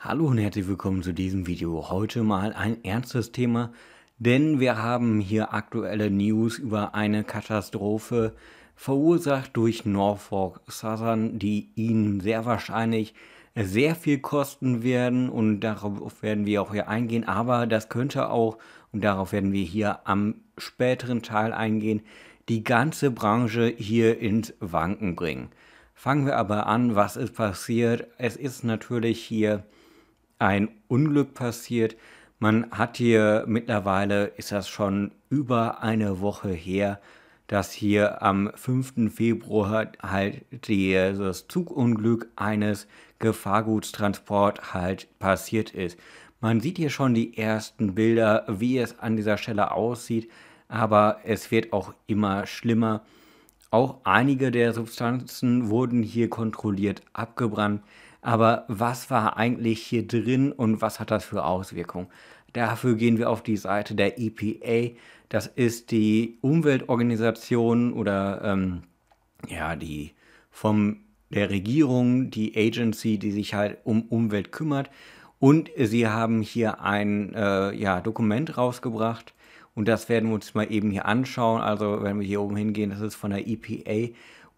Hallo und herzlich willkommen zu diesem Video. Heute mal ein ernstes Thema, denn wir haben hier aktuelle News über eine Katastrophe verursacht durch Norfolk Southern, die Ihnen sehr wahrscheinlich sehr viel kosten werden und darauf werden wir auch hier eingehen, aber das könnte auch, und darauf werden wir hier am späteren Teil eingehen, die ganze Branche hier ins Wanken bringen. Fangen wir aber an, was ist passiert. Es ist natürlich hier ein Unglück passiert. Man hat hier mittlerweile, ist das schon über eine Woche her, dass hier am 5. Februar halt dieses Zugunglück eines Gefahrgutstransports halt passiert ist. Man sieht hier schon die ersten Bilder, wie es an dieser Stelle aussieht, aber es wird auch immer schlimmer. Auch einige der Substanzen wurden hier kontrolliert abgebrannt. Aber was war eigentlich hier drin und was hat das für Auswirkungen? Dafür gehen wir auf die Seite der EPA. Das ist die Umweltorganisation oder ähm, ja, die von der Regierung, die Agency, die sich halt um Umwelt kümmert. Und sie haben hier ein äh, ja, Dokument rausgebracht und das werden wir uns mal eben hier anschauen. Also wenn wir hier oben hingehen, das ist von der EPA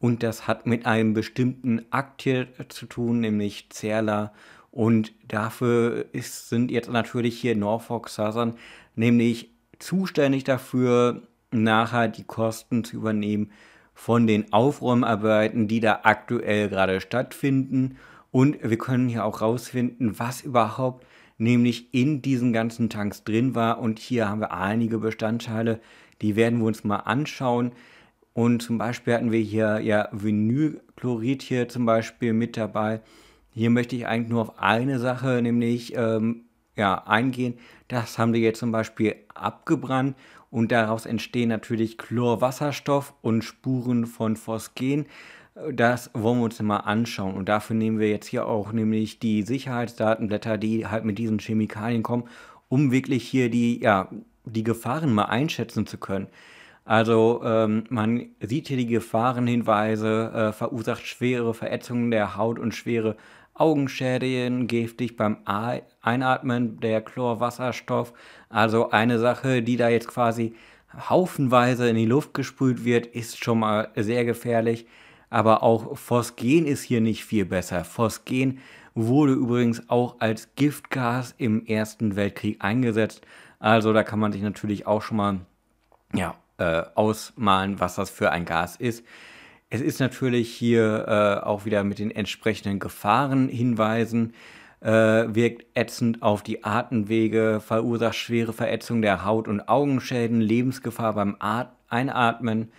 und das hat mit einem bestimmten Akt hier zu tun, nämlich Zerla. Und dafür ist, sind jetzt natürlich hier Norfolk Southern nämlich zuständig dafür, nachher die Kosten zu übernehmen von den Aufräumarbeiten, die da aktuell gerade stattfinden. Und wir können hier auch rausfinden, was überhaupt nämlich in diesen ganzen Tanks drin war. Und hier haben wir einige Bestandteile, die werden wir uns mal anschauen. Und zum Beispiel hatten wir hier ja Vinylchlorid hier zum Beispiel mit dabei. Hier möchte ich eigentlich nur auf eine Sache, nämlich ähm, ja, eingehen. Das haben wir jetzt zum Beispiel abgebrannt und daraus entstehen natürlich Chlorwasserstoff und Spuren von Phosgen. Das wollen wir uns mal anschauen und dafür nehmen wir jetzt hier auch nämlich die Sicherheitsdatenblätter, die halt mit diesen Chemikalien kommen, um wirklich hier die, ja, die Gefahren mal einschätzen zu können. Also ähm, man sieht hier die Gefahrenhinweise, äh, verursacht schwere Verätzungen der Haut und schwere Augenschäden, giftig beim Einatmen der Chlorwasserstoff. Also eine Sache, die da jetzt quasi haufenweise in die Luft gesprüht wird, ist schon mal sehr gefährlich. Aber auch Phosgen ist hier nicht viel besser. Phosgen wurde übrigens auch als Giftgas im Ersten Weltkrieg eingesetzt. Also da kann man sich natürlich auch schon mal ja, äh, ausmalen, was das für ein Gas ist. Es ist natürlich hier äh, auch wieder mit den entsprechenden Gefahrenhinweisen, äh, wirkt ätzend auf die Atemwege, verursacht schwere Verätzung der Haut- und Augenschäden, Lebensgefahr beim At Einatmen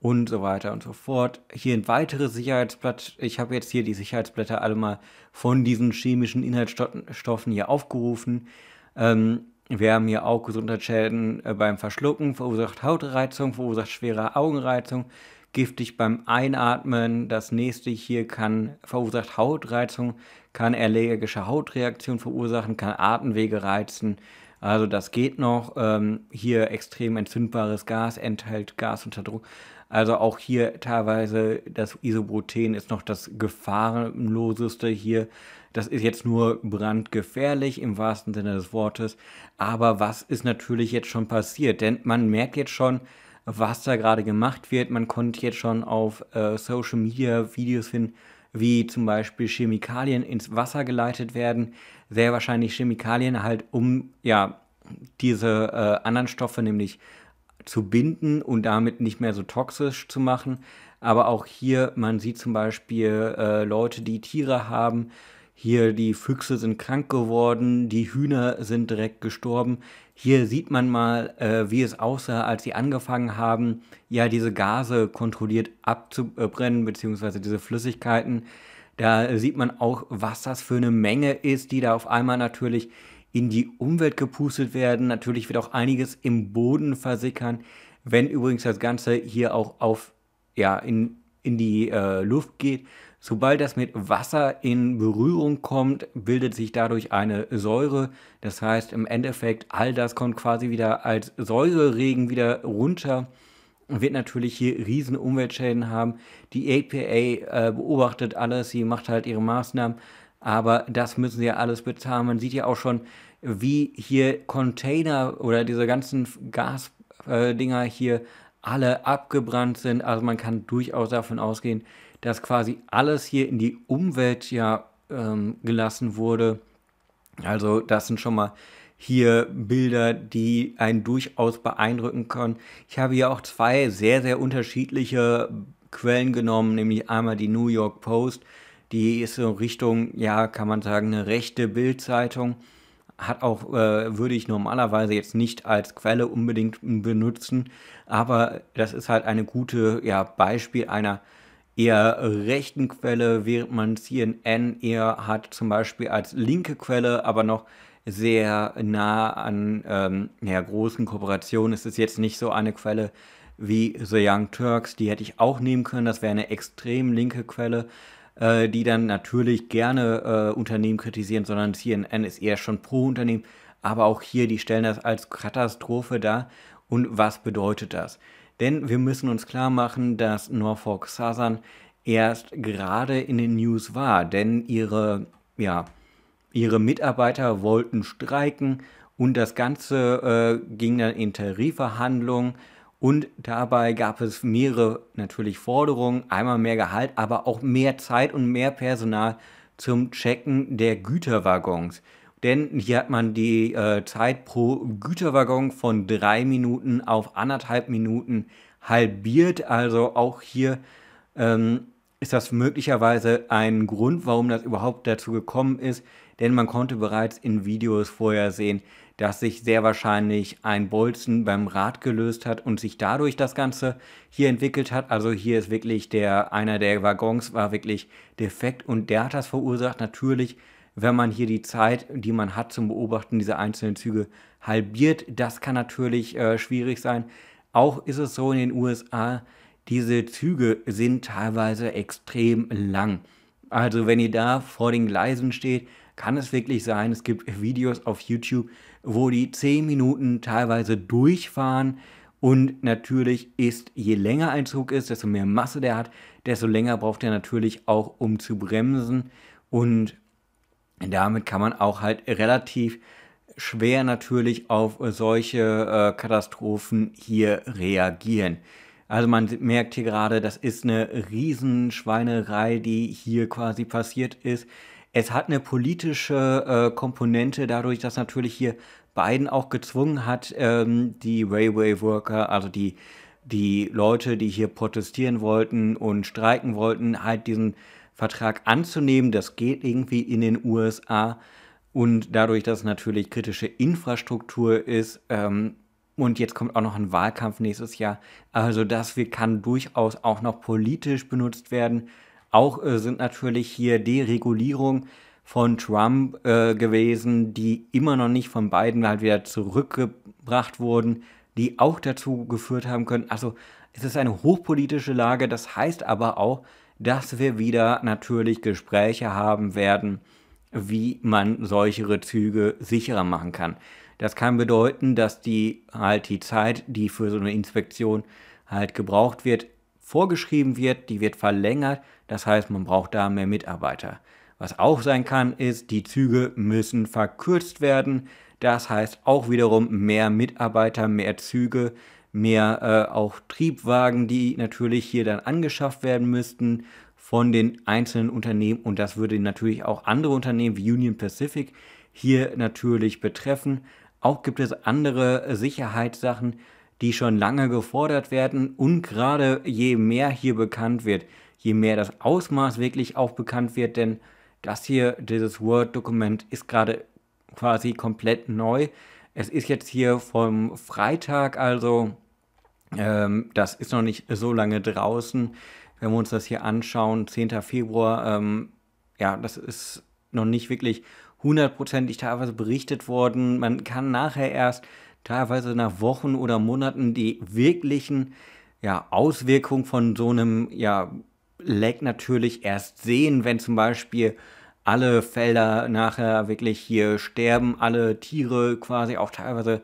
und so weiter und so fort. Hier ein weiteres Sicherheitsblatt. Ich habe jetzt hier die Sicherheitsblätter alle mal von diesen chemischen Inhaltsstoffen hier aufgerufen. Ähm, wir haben hier auch Gesundheitsschäden äh, beim Verschlucken, verursacht Hautreizung, verursacht schwere Augenreizung, giftig beim Einatmen. Das nächste hier kann verursacht Hautreizung, kann allergische Hautreaktion verursachen, kann Atemwege reizen. Also das geht noch. Ähm, hier extrem entzündbares Gas enthält Gas unter Druck. Also auch hier teilweise das Isoproten ist noch das gefahrenloseste hier. Das ist jetzt nur brandgefährlich im wahrsten Sinne des Wortes. Aber was ist natürlich jetzt schon passiert? Denn man merkt jetzt schon, was da gerade gemacht wird. Man konnte jetzt schon auf äh, Social Media Videos finden, wie zum Beispiel Chemikalien ins Wasser geleitet werden. Sehr wahrscheinlich Chemikalien halt, um ja diese äh, anderen Stoffe, nämlich zu binden und damit nicht mehr so toxisch zu machen. Aber auch hier, man sieht zum Beispiel äh, Leute, die Tiere haben. Hier die Füchse sind krank geworden, die Hühner sind direkt gestorben. Hier sieht man mal, äh, wie es aussah, als sie angefangen haben, ja, diese Gase kontrolliert abzubrennen, beziehungsweise diese Flüssigkeiten. Da sieht man auch, was das für eine Menge ist, die da auf einmal natürlich in die Umwelt gepustet werden. Natürlich wird auch einiges im Boden versickern, wenn übrigens das Ganze hier auch auf, ja, in, in die äh, Luft geht. Sobald das mit Wasser in Berührung kommt, bildet sich dadurch eine Säure. Das heißt, im Endeffekt, all das kommt quasi wieder als Säureregen wieder runter und wird natürlich hier riesen Umweltschäden haben. Die APA äh, beobachtet alles, sie macht halt ihre Maßnahmen aber das müssen sie ja alles bezahlen. Man sieht ja auch schon, wie hier Container oder diese ganzen Gasdinger äh, hier alle abgebrannt sind. Also man kann durchaus davon ausgehen, dass quasi alles hier in die Umwelt ja ähm, gelassen wurde. Also das sind schon mal hier Bilder, die einen durchaus beeindrucken können. Ich habe hier auch zwei sehr, sehr unterschiedliche Quellen genommen, nämlich einmal die New York Post die ist so Richtung, ja, kann man sagen, eine rechte Bildzeitung. Hat auch, äh, würde ich normalerweise jetzt nicht als Quelle unbedingt benutzen, aber das ist halt eine gute, ja, Beispiel einer eher rechten Quelle, während man CNN eher hat, zum Beispiel als linke Quelle, aber noch sehr nah an ähm, ja, großen Kooperationen. Es ist jetzt nicht so eine Quelle wie The Young Turks, die hätte ich auch nehmen können, das wäre eine extrem linke Quelle, äh, die dann natürlich gerne äh, Unternehmen kritisieren, sondern CNN ist eher schon pro Unternehmen. Aber auch hier, die stellen das als Katastrophe dar. Und was bedeutet das? Denn wir müssen uns klar machen, dass Norfolk Southern erst gerade in den News war, denn ihre, ja, ihre Mitarbeiter wollten streiken und das Ganze äh, ging dann in Tarifverhandlungen und dabei gab es mehrere natürlich Forderungen, einmal mehr Gehalt, aber auch mehr Zeit und mehr Personal zum Checken der Güterwaggons. Denn hier hat man die äh, Zeit pro Güterwaggon von drei Minuten auf anderthalb Minuten halbiert. Also auch hier ähm, ist das möglicherweise ein Grund, warum das überhaupt dazu gekommen ist, denn man konnte bereits in Videos vorher sehen, dass sich sehr wahrscheinlich ein Bolzen beim Rad gelöst hat und sich dadurch das Ganze hier entwickelt hat. Also hier ist wirklich der, einer der Waggons war wirklich defekt und der hat das verursacht. Natürlich, wenn man hier die Zeit, die man hat zum Beobachten dieser einzelnen Züge halbiert, das kann natürlich äh, schwierig sein. Auch ist es so in den USA, diese Züge sind teilweise extrem lang. Also wenn ihr da vor den Gleisen steht, kann es wirklich sein, es gibt Videos auf YouTube, wo die 10 Minuten teilweise durchfahren. Und natürlich ist, je länger ein Zug ist, desto mehr Masse der hat, desto länger braucht er natürlich auch, um zu bremsen. Und damit kann man auch halt relativ schwer natürlich auf solche äh, Katastrophen hier reagieren. Also man merkt hier gerade, das ist eine Riesenschweinerei, die hier quasi passiert ist. Es hat eine politische äh, Komponente dadurch, dass natürlich hier Biden auch gezwungen hat, ähm, die Railway Worker, also die, die Leute, die hier protestieren wollten und streiken wollten, halt diesen Vertrag anzunehmen. Das geht irgendwie in den USA. Und dadurch, dass natürlich kritische Infrastruktur ist, ähm, und jetzt kommt auch noch ein Wahlkampf nächstes Jahr. Also das kann durchaus auch noch politisch benutzt werden. Auch äh, sind natürlich hier Deregulierung von Trump äh, gewesen, die immer noch nicht von Biden halt wieder zurückgebracht wurden, die auch dazu geführt haben können. Also es ist eine hochpolitische Lage. Das heißt aber auch, dass wir wieder natürlich Gespräche haben werden, wie man solche Züge sicherer machen kann. Das kann bedeuten, dass die halt die Zeit, die für so eine Inspektion halt gebraucht wird, vorgeschrieben wird, die wird verlängert. Das heißt, man braucht da mehr Mitarbeiter. Was auch sein kann, ist, die Züge müssen verkürzt werden. Das heißt auch wiederum mehr Mitarbeiter, mehr Züge, mehr äh, auch Triebwagen, die natürlich hier dann angeschafft werden müssten von den einzelnen Unternehmen. Und das würde natürlich auch andere Unternehmen wie Union Pacific hier natürlich betreffen. Auch gibt es andere äh, Sicherheitssachen, die schon lange gefordert werden und gerade je mehr hier bekannt wird, je mehr das Ausmaß wirklich auch bekannt wird, denn das hier, dieses Word-Dokument ist gerade quasi komplett neu. Es ist jetzt hier vom Freitag, also ähm, das ist noch nicht so lange draußen. Wenn wir uns das hier anschauen, 10. Februar, ähm, ja, das ist noch nicht wirklich hundertprozentig teilweise berichtet worden. Man kann nachher erst teilweise nach Wochen oder Monaten die wirklichen ja, Auswirkungen von so einem ja, Leck natürlich erst sehen, wenn zum Beispiel alle Felder nachher wirklich hier sterben, alle Tiere quasi auch teilweise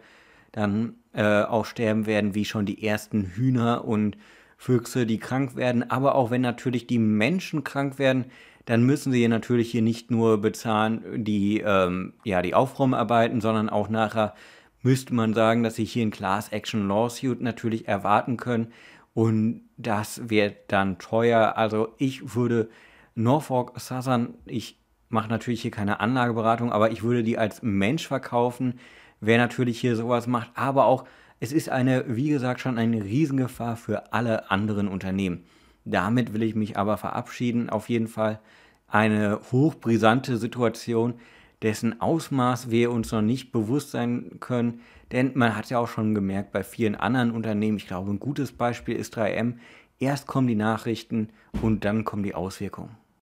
dann äh, auch sterben werden, wie schon die ersten Hühner und Füchse, die krank werden, aber auch wenn natürlich die Menschen krank werden, dann müssen sie natürlich hier nicht nur bezahlen die, ähm, ja, die Aufräumarbeiten, sondern auch nachher müsste man sagen, dass sie hier ein Class Action Lawsuit natürlich erwarten können und das wird dann teuer. Also ich würde Norfolk Southern, ich mache natürlich hier keine Anlageberatung, aber ich würde die als Mensch verkaufen, wer natürlich hier sowas macht, aber auch es ist eine, wie gesagt, schon eine Riesengefahr für alle anderen Unternehmen. Damit will ich mich aber verabschieden. Auf jeden Fall eine hochbrisante Situation, dessen Ausmaß wir uns noch nicht bewusst sein können. Denn man hat ja auch schon gemerkt bei vielen anderen Unternehmen, ich glaube, ein gutes Beispiel ist 3M, erst kommen die Nachrichten und dann kommen die Auswirkungen.